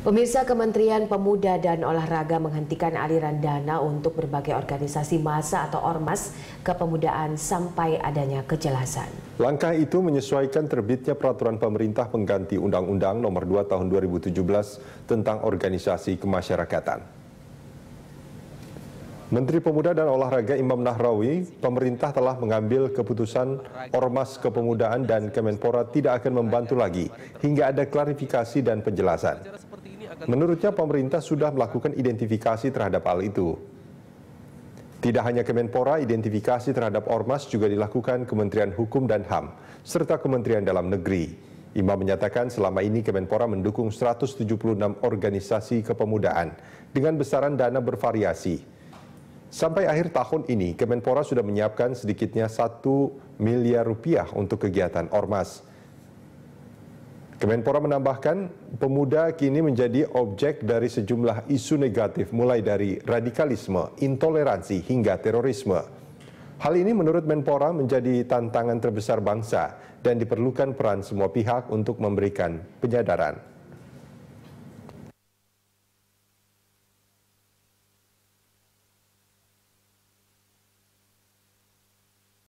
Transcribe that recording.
Pemirsa Kementerian Pemuda dan Olahraga menghentikan aliran dana untuk berbagai organisasi massa atau ormas kepemudaan sampai adanya kejelasan. Langkah itu menyesuaikan terbitnya peraturan pemerintah pengganti Undang-Undang Nomor 2 Tahun 2017 tentang organisasi kemasyarakatan. Menteri Pemuda dan Olahraga Imam Nahrawi, pemerintah telah mengambil keputusan Ormas Kepemudaan dan Kemenpora tidak akan membantu lagi hingga ada klarifikasi dan penjelasan. Menurutnya pemerintah sudah melakukan identifikasi terhadap hal itu. Tidak hanya Kemenpora, identifikasi terhadap Ormas juga dilakukan Kementerian Hukum dan HAM, serta Kementerian Dalam Negeri. Imam menyatakan selama ini Kemenpora mendukung 176 organisasi kepemudaan dengan besaran dana bervariasi. Sampai akhir tahun ini, Kemenpora sudah menyiapkan sedikitnya 1 miliar rupiah untuk kegiatan Ormas. Kemenpora menambahkan, pemuda kini menjadi objek dari sejumlah isu negatif mulai dari radikalisme, intoleransi hingga terorisme. Hal ini menurut Menpora menjadi tantangan terbesar bangsa dan diperlukan peran semua pihak untuk memberikan penyadaran.